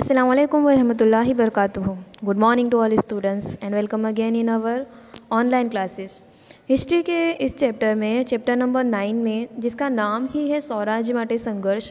Aslam alaikum wa गुड barakatuh. To all students and welcome and in again online classes history के इस chapter में chapter number nine में जिसका नाम ही है स्वराज माटे संघर्ष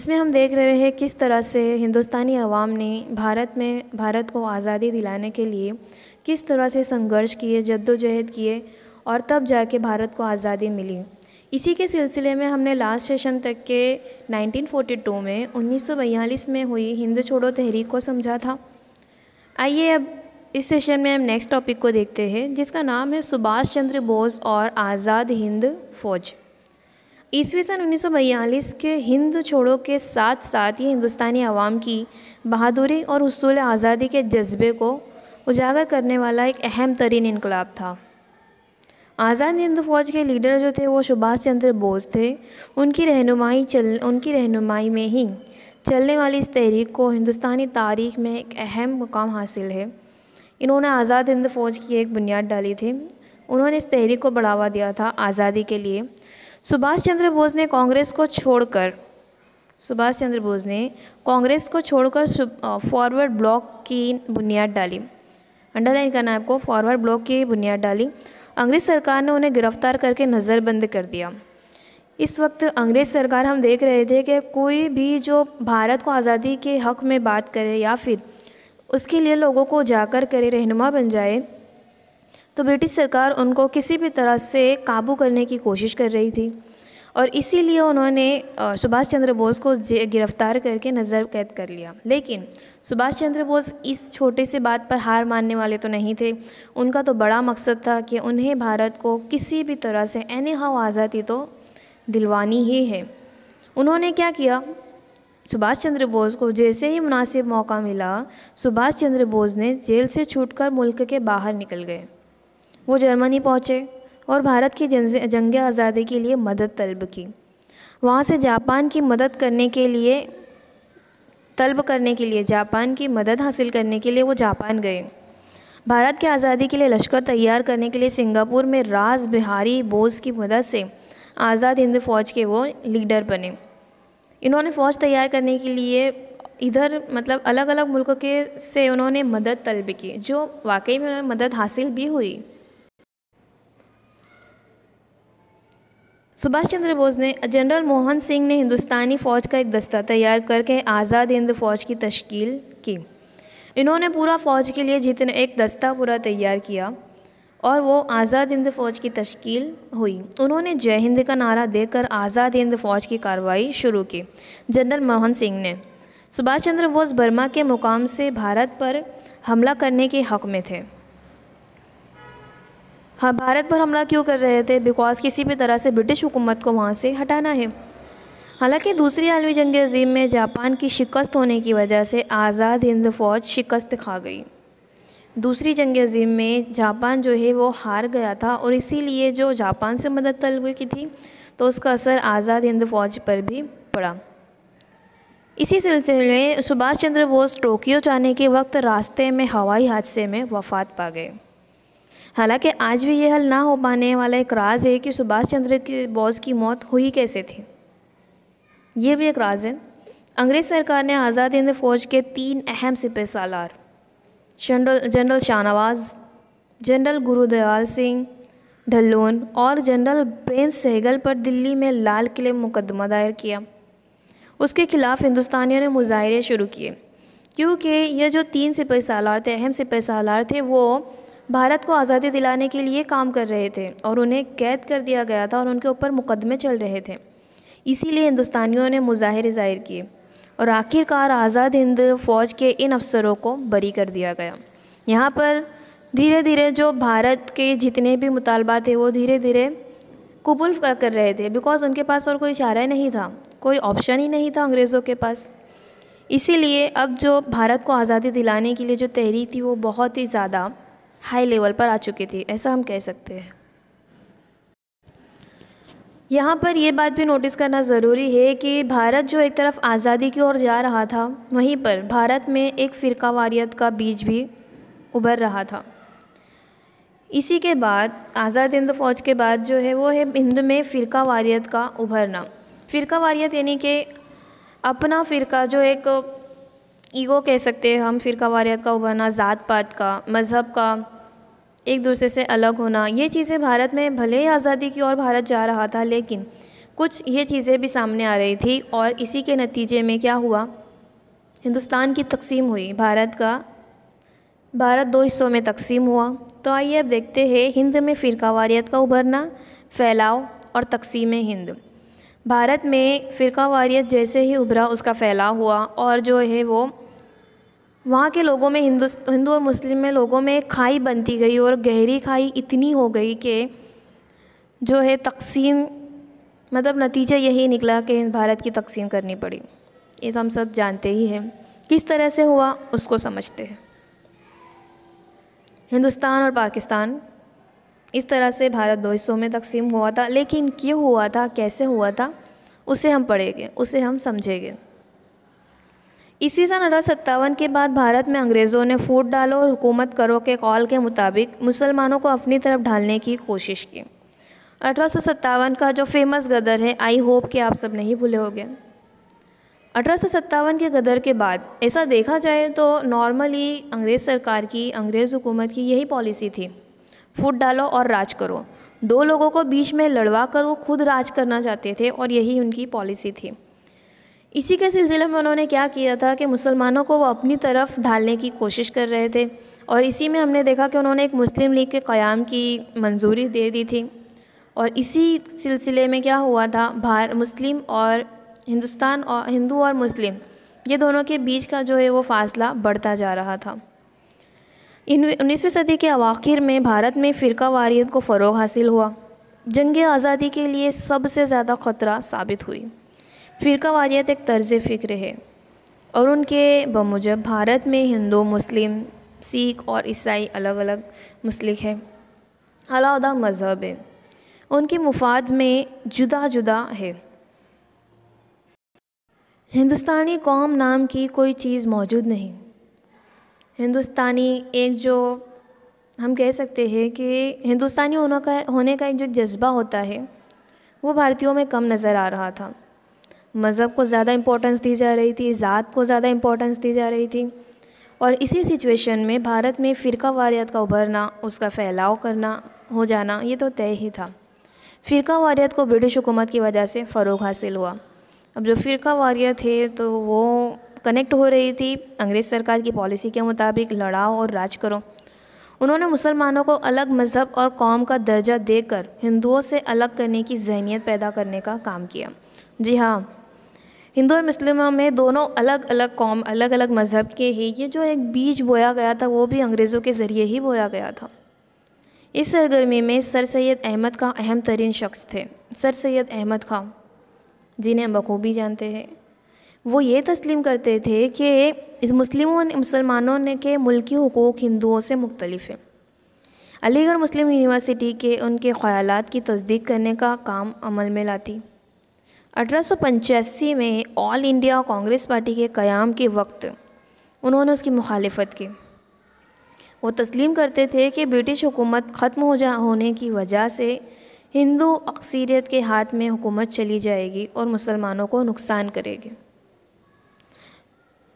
इसमें हम देख रहे हैं किस तरह से हिंदुस्तानी अवाम ने भारत में भारत को आज़ादी दिलाने के लिए किस तरह से संघर्ष किए जद्दोजहद किए और तब जाके भारत को आज़ादी मिली इसी के सिलसिले में हमने लास्ट सेशन तक के 1942 में 1942 में हुई हिंद छोड़ो तहरीक को समझा था आइए अब इस सेशन में हम नेक्स्ट टॉपिक को देखते हैं जिसका नाम है सुभाष चंद्र बोस और आज़ाद हिंद फौज ईस्वी सन उन्नीस के हिंद छोड़ो के साथ साथ ये हिंदुस्तानी आवाम की बहादुरी और उसूल आज़ादी के जज्बे को उजागर करने वाला एक अहम तरीन इनकलाब था आज़ाद हिंद फौज के लीडर जो थे वो सुभाष चंद्र बोस थे उनकी रहनुमाई चल उनकी रहनुमाई में ही चलने वाली इस तहरीक को हिंदुस्तानी तारीख में एक अहम मुकाम हासिल है इन्होंने आज़ाद हिंद फौज की एक बुनियाद डाली थी उन्होंने इस तहरीक को बढ़ावा दिया था आज़ादी के लिए सुभाष चंद्र बोस ने कांग्रेस को छोड़कर सुभाष चंद्र बोस ने कांग्रेस को छोड़कर फॉरवर्ड ब्लॉक की बुनियाद डाली अंडरलाइन करना है आपको फॉरवर्ड ब्लॉक की बुनियाद डाली अंग्रेज़ सरकार ने उन्हें गिरफ़्तार करके नज़रबंद कर दिया इस वक्त अंग्रेज़ सरकार हम देख रहे थे कि कोई भी जो भारत को आज़ादी के हक़ में बात करे या फिर उसके लिए लोगों को जाकर करे रहनुमा बन जाए तो ब्रिटिश सरकार उनको किसी भी तरह से काबू करने की कोशिश कर रही थी और इसीलिए उन्होंने सुभाष चंद्र बोस को गिरफ्तार करके नज़र कैद कर लिया लेकिन सुभाष चंद्र बोस इस छोटे से बात पर हार मानने वाले तो नहीं थे उनका तो बड़ा मकसद था कि उन्हें भारत को किसी भी तरह से एनी हाउ आज़ादी तो दिलवानी ही है उन्होंने क्या किया सुभाष चंद्र बोस को जैसे ही मुनासिब मौका मिला सुभाष चंद्र बोस ने जेल से छूटकर मुल्क के बाहर निकल गए वो जर्मनी पहुँचे और भारत की जंग आज़ादी के लिए मदद तलब की वहाँ से जापान की मदद करने के लिए तलब करने के लिए जापान की मदद हासिल करने के लिए वो जापान गए भारत की आज़ादी के लिए लश्कर तैयार करने के लिए सिंगापुर में राज बिहारी बोस की मदद से आज़ाद हिंद फौज के वो लीडर बने इन्होंने फ़ौज तैयार करने के लिए इधर मतलब अलग अलग मुल्कों के से उन्होंने मदद तलब की जो वाकई में मदद हासिल भी हुई सुभाष चंद्र बोस ने जनरल मोहन सिंह ने हिंदुस्तानी फ़ौज का एक दस्ता तैयार करके आज़ाद हिंद फौज की तश्कील की इन्होंने पूरा फ़ौज के लिए जितने एक दस्ता पूरा तैयार किया और वो आज़ाद हिंद फौज की तश्कील हुई उन्होंने जय हिंद का नारा देकर आज़ाद हिंद फौज की कार्रवाई शुरू की जनरल मोहन सिंह ने सुभाष चंद्र बोस बर्मा के मुकाम से भारत पर हमला करने के हक़ में थे हाँ भारत पर हमला क्यों कर रहे थे बिकॉज़ किसी भी तरह से ब्रिटिश हुकूमत को वहाँ से हटाना है हालांकि दूसरी आलमी जंग अजीम में जापान की शिकस्त होने की वजह से आज़ाद हिंद फौज शिकस्त खा गई दूसरी जंग अजीम में जापान जो है वो हार गया था और इसीलिए जो जापान से मदद तलब की थी तो उसका असर आज़ाद हिंद फौज पर भी पड़ा इसी सिलसिले में सुभाष चंद्र बोस टोक्यो जाने के वक्त रास्ते में हवाई हादसे में वफात पा गए हालांकि आज भी ये हल ना हो पाने वाला एक राज है कि सुभाष चंद्र के बोस की मौत हुई कैसे थी ये भी एक राज है अंग्रेज़ सरकार ने आज़ाद हिंद फौज के तीन अहम सिपह सालार general general Shahnawaz general Gurdayal Singh Dhillon और जनरल प्रेम सहगल पर दिल्ली में लाल किले मुकदमा दायर किया उसके खिलाफ हिंदुस्तानियों ने मुजाहरे शुरू किए क्योंकि ये जो तीन सिपह सालार थे अहम सिपह सालार थे वो भारत को आज़ादी दिलाने के लिए काम कर रहे थे और उन्हें क़ैद कर दिया गया था और उनके ऊपर मुकदमे चल रहे थे इसीलिए हिंदुस्तानियों ने मुजाहरे ज़ाहिर किए और आखिरकार आज़ाद हिंद फौज के इन अफसरों को बरी कर दिया गया यहाँ पर धीरे धीरे जो भारत के जितने भी मुतालबा थे वो धीरे धीरे कबूल कर रहे थे बिकॉज़ उनके पास और कोई इशारा नहीं था कोई ऑप्शन ही नहीं था अंग्रेज़ों के पास इसीलिए अब जो भारत को आज़ादी दिलाने के लिए जो तहरीक थी वो बहुत ही ज़्यादा हाई लेवल पर आ चुकी थी ऐसा हम कह सकते हैं यहाँ पर ये बात भी नोटिस करना ज़रूरी है कि भारत जो एक तरफ आज़ादी की ओर जा रहा था वहीं पर भारत में एक फ़िरका वारियत का बीज भी उभर रहा था इसी के बाद आज़ाद हिंद फौज के बाद जो है वो है हिंद में फ़िरका वारियत का उभरना फ़िरका वारियत यानी कि अपना फ़िरका जो एक ईगो कह सकते हैं हम फिर कवारीत का उभरना ज़ात पात का मज़हब का एक दूसरे से अलग होना ये चीज़ें भारत में भले ही आज़ादी की ओर भारत जा रहा था लेकिन कुछ ये चीज़ें भी सामने आ रही थी और इसी के नतीजे में क्या हुआ हिंदुस्तान की तकसीम हुई भारत का भारत दो हिस्सों में तकसीम हुआ तो आइए अब देखते हैं हिंद में फ़िरकावारीत का उभरना फैलाव और तकसीम हिंद भारत में फ़िरका वारियत जैसे ही उभरा उसका फैलाव हुआ और जो है वो वहाँ के लोगों में हिंदू हिंदू और मुस्लिम में लोगों में खाई बनती गई और गहरी खाई इतनी हो गई कि जो है तकसीम मतलब नतीजा यही निकला कि भारत की तकसीम करनी पड़ी ये तो हम सब जानते ही हैं किस तरह से हुआ उसको समझते हैं हिंदुस्तान और पाकिस्तान इस तरह से भारत दो हिस्सों में तकसीम हुआ था लेकिन क्यों हुआ था कैसे हुआ था उसे हम पढ़ेंगे उसे हम समझेंगे इसी सन अठारह सत्तावन के बाद भारत में अंग्रेज़ों ने फूट डालो और हुकूमत करो के कॉल के मुताबिक मुसलमानों को अपनी तरफ ढालने की कोशिश की अठारह सौ का जो फेमस गदर है आई होप कि आप सब नहीं भूले होंगे अठारह सौ के गदर के बाद ऐसा देखा जाए तो नॉर्मली अंग्रेज़ सरकार की अंग्रेज़ हुकूमत की यही पॉलिसी थी फूट डालो और राज करो दो लोगों को बीच में लड़वा कर वो खुद राज करना चाहते थे और यही उनकी पॉलिसी थी इसी के सिलसिले में उन्होंने क्या किया था कि मुसलमानों को वो अपनी तरफ ढालने की कोशिश कर रहे थे और इसी में हमने देखा कि उन्होंने एक मुस्लिम लीग के क़्याम की मंजूरी दे दी थी और इसी सिलसिले में क्या हुआ था भार मुस्लिम और हिंदुस्तान और हिंदू और मुस्लिम ये दोनों के बीच का जो है वो फासला बढ़ता जा रहा था इन उन्नीसवीं सदी के अवाखिर में भारत में फ़िरका वारियत को फ़रोग हासिल हुआ जंग आज़ादी के लिए सबसे ज़्यादा ख़तरा साबित हुई फ़िरका वारियत एक तर्ज फ़िक्र है और उनके बमुजब भारत में हिंदू मुस्लिम सिख और ईसाई अलग अलग मसलिक है अलादा मज़हब है उनके मुफाद में जुदा जुदा है हिंदुस्तानी कौम नाम की कोई चीज़ मौजूद नहीं हिंदुस्तानी एक जो हम कह सकते हैं कि हिंदुस्तानी होने का होने का एक जो जज्बा होता है वो भारतीयों में कम नज़र आ रहा था मज़हब को ज़्यादा इम्पोर्टेंस दी जा रही थी ज़ात को ज़्यादा इम्पोर्टेंस दी जा रही थी और इसी सिचुएशन में भारत में फ़िरका वारियत का उभरना उसका फैलाव करना हो जाना ये तो तय ही था फ़िरका वारियत को ब्रिटिश हुकूमत की वजह से फ़रोग हासिल हुआ अब जो फ़िरका वारियत है तो वो कनेक्ट हो रही थी अंग्रेज़ सरकार की पॉलिसी के मुताबिक लड़ाओ और राज करो उन्होंने मुसलमानों को अलग मज़हब और कौम का दर्जा देकर हिंदुओं से अलग करने की जहनीत पैदा करने का काम किया जी हाँ हिंदू और मुस्लिमों में दोनों अलग अलग कौम अलग अलग मज़हब के ही ये जो एक बीज बोया गया था वो भी अंग्रेज़ों के ज़रिए ही बोया गया था इस सरगर्मी में सर सैद अहमद का अहम तरीन शख्स थे सर सैद अहमद खां जिन्हें बखूबी जानते हैं वो ये तस्लीम करते थे कि इस मुस्लिमों ने मुसलमानों ने के मुल्की हकूक़ हिंदुओं से मुख्तलिफ है अलीगढ़ मुस्लिम यूनिवर्सिटी के उनके ख्याल की तस्दीक करने का काम अमल में लाती अठारह में ऑल इंडिया कांग्रेस पार्टी के क़्याम के वक्त उन्होंने उसकी मुखालफत की वो तस्लीम करते थे कि ब्रिटिश हुकूमत ख़त्म हो जा होने की वजह से हिंदू अक्सरीत के हाथ में हुकूमत चली जाएगी और मुसलमानों को नुकसान करेगी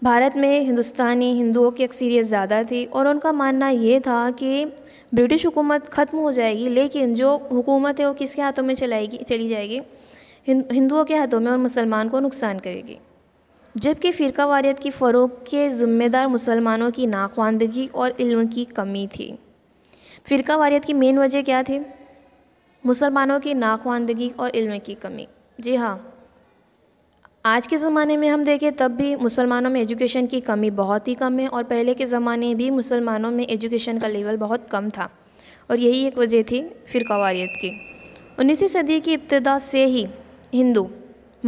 भारत में हिंदुस्तानी हिंदुओं की अक्सरियत ज़्यादा थी और उनका मानना ये था कि ब्रिटिश हुकूमत ख़त्म हो जाएगी लेकिन जो हुकूमत है वो किसके हाथों में चलाएगी चली जाएगी हिंदुओं के हाथों में और मुसलमान को नुकसान करेगी जबकि फ़िरका वारियत की फ़रोग के ज़िम्मेदार मुसलमानों की नाख्वानदगी और इल्म की कमी थी फ़िरका वारियत की मेन वजह क्या थी मुसलमानों की नाख्वानदगी और इल्म की कमी जी हाँ आज के ज़माने में हम देखें तब भी मुसलमानों में एजुकेशन की कमी बहुत ही कम है और पहले के ज़माने भी मुसलमानों में एजुकेशन का लेवल बहुत कम था और यही एक वजह थी फिर कवायद की उन्नीसवीं सदी की इब्तदा से ही हिंदू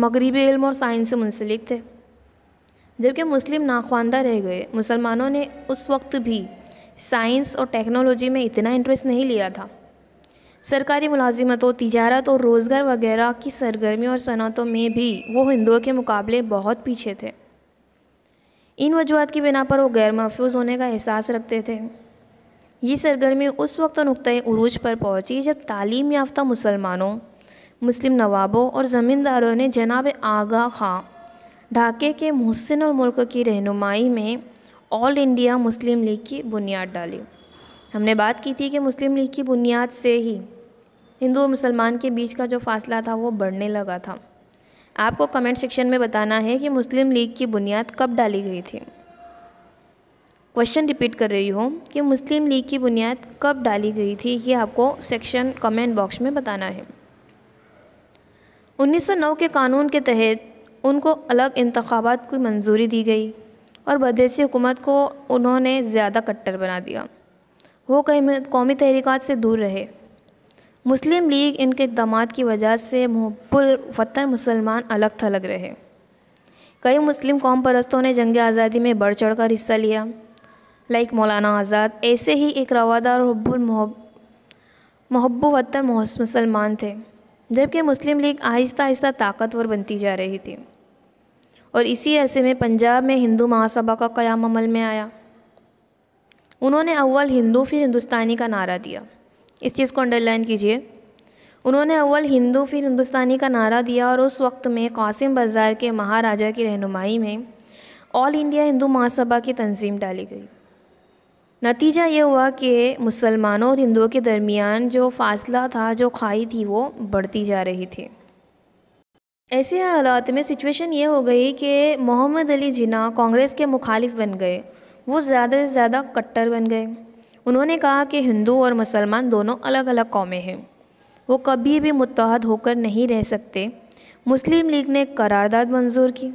मगरबी इल्म और साइंस से मुंसलिक थे जबकि मुस्लिम नाख्वानदा रह गए मुसलमानों ने उस वक्त भी साइंस और टेक्नोलॉजी में इतना इंटरेस्ट नहीं लिया था सरकारी मुलाजमतों तजारत और रोज़गार वगैरह की सरगर्मियों और सनतों में भी वो हिंदुओं के मुकाबले बहुत पीछे थे इन वजूहत की बिना पर वो गैर महफूज होने का एहसास रखते थे ये सरगर्मी उस वक्त नुकतः उरूज पर पहुँची जब तालीम याफ्ता मुसलमानों मुस्लिम नवाबों और ज़मींदारों ने जनाब आगा खां ढाके के मुहसिन और मुल्क की रहनुमाई में ऑल इंडिया मुस्लिम लीग की बुनियाद डाली हमने बात की थी कि मुस्लिम लीग की बुनियाद से ही हिंदू और मुसलमान के बीच का जो फासला था वो बढ़ने लगा था आपको कमेंट सेक्शन में बताना है कि मुस्लिम लीग की बुनियाद कब डाली गई थी क्वेश्चन रिपीट कर रही हूँ कि मुस्लिम लीग की बुनियाद कब डाली गई थी ये आपको सेक्शन कमेंट बॉक्स में बताना है 1909 के कानून के तहत उनको अलग इंतबात की मंजूरी दी गई और बदेसी हुकूमत को उन्होंने ज़्यादा कट्टर बना दिया वो कई कौमी तहरीक से दूर रहे मुस्लिम लीग इनके इकदाम की वजह से मुहबुल वतन मुसलमान अलग थलग रहे कई मुस्लिम कौम परस्तों ने जंग आज़ादी में बढ़ चढ़ कर हिस्सा लिया लाइक मौलाना आज़ाद ऐसे ही एक रवादार हब्बुल महब्बू वतन मुसलमान थे जबकि मुस्लिम लीग आहिस्ता आहिस्ता ताकतवर बनती जा रही थी और इसी अरसे में पंजाब में हिंदू महासभा का क्याम अमल में आया उन्होंने अव्वल हिंदू फिर हिंदुस्तानी का नारा दिया इस चीज़ को अंडरलाइन कीजिए उन्होंने अव्वल हिंदू फिर हिंदुस्तानी का नारा दिया और उस वक्त में कासिम बाज़ार के महाराजा की रहनुमाई में ऑल इंडिया हिंदू महासभा की तंजीम डाली गई नतीजा ये हुआ कि मुसलमानों और हिंदुओं के दरमियान जो फासला था जो खाई थी वो बढ़ती जा रही थी ऐसे हालात में सिचुएशन ये हो गई कि मोहम्मद अली जिना कांग्रेस के मुखालिफ बन गए वो ज़्यादा से ज़्यादा कट्टर बन गए उन्होंने कहा कि हिंदू और मुसलमान दोनों अलग अलग कौमें हैं वो कभी भी मुतहद होकर नहीं रह सकते मुस्लिम लीग ने करारदाद मंजूर की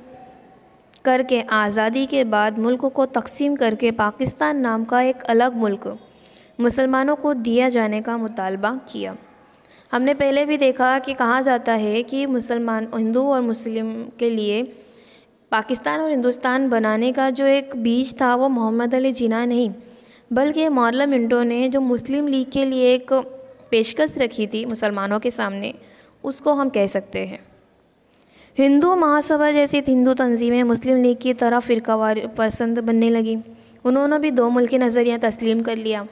करके आज़ादी के बाद मुल्क को तकसीम करके पाकिस्तान नाम का एक अलग मुल्क मुसलमानों को दिया जाने का मुतालबा किया हमने पहले भी देखा कि कहा जाता है कि मुसलमान हिंदू और मुस्लिम के लिए पाकिस्तान और हिंदुस्तान बनाने का जो एक बीज था वो मोहम्मद अली जिना नहीं बल्कि मौला मिंटो ने जो मुस्लिम लीग के लिए एक पेशकश रखी थी मुसलमानों के सामने उसको हम कह सकते हैं हिंदू महासभा जैसी हिंदू तंजीमें मुस्लिम लीग की तरह फ़िरकावार पसंद बनने लगी उन्होंने भी दो मुल्क नज़रिया तस्लीम कर लिया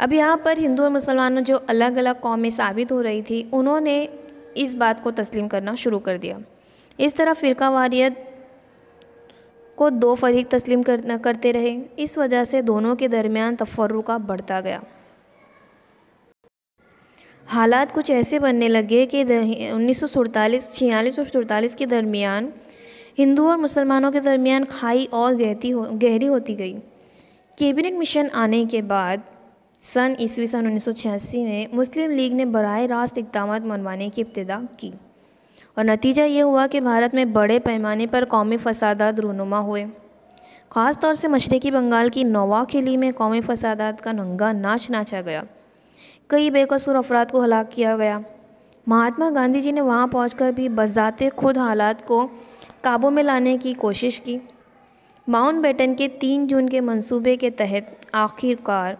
अब यहाँ पर हिंदू और मुसलमानों जो अलग अलग कौमें साबित हो रही थी उन्होंने इस बात को तस्लीम करना शुरू कर दिया इस तरह फ़िरकावारियत को दो फरीक तस्लीम करते रहे इस वजह से दोनों के दरमियान तफरुका बढ़ता गया हालात कुछ ऐसे बनने लगे कि उन्नीस सौ सड़तालीस छियालीस और सड़तालीस के दरमियान हिंदू और मुसलमानों के दरमियान खाई और गहती हो गहरी होती गई कैबिनेट मिशन आने के बाद सन ईस्वी सन उन्नीस में मुस्लिम लीग ने बर रास्त इकदाम मनवाने की इब्तदा की और नतीजा ये हुआ कि भारत में बड़े पैमाने पर कौमी फसादात रूनुमा हुए ख़ास तौर से मशरक़ी बंगाल की नवाखेली में कौमी फसादात का नंगा नाच नाचा गया कई बेकसूर अफराद को हलाक किया गया महात्मा गांधी जी ने वहाँ पहुँच भी बजाते खुद हालात को काबू में लाने की कोशिश की माउंट बेटन के तीन जून के मंसूबे के तहत आखिरकार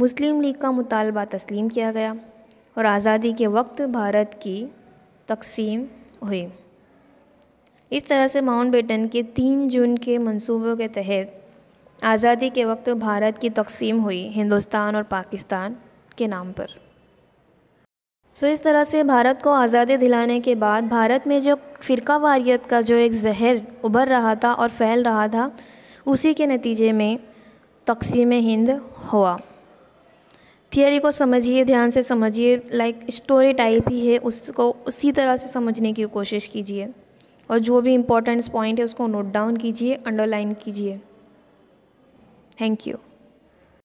मुस्लिम लीग का मुतालबा तस्लीम किया गया और आज़ादी के वक्त भारत की तकसीम हुई इस तरह से माउंट बेटन के तीन जून के मंसूबों के तहत आज़ादी के वक्त भारत की तकसीम हुई हिंदुस्तान और पाकिस्तान के नाम पर सो so, इस तरह से भारत को आज़ादी दिलाने के बाद भारत में जो फ़िरका वारियत का जो एक जहर उभर रहा था और फैल रहा था उसी के नतीजे में तकसीम हिंद हुआ थियरी को समझिए ध्यान से समझिए लाइक स्टोरी टाइप ही है उसको उसी तरह से समझने की कोशिश कीजिए और जो भी इम्पोर्टेंट पॉइंट है उसको नोट डाउन कीजिए अंडरलाइन कीजिए थैंक यू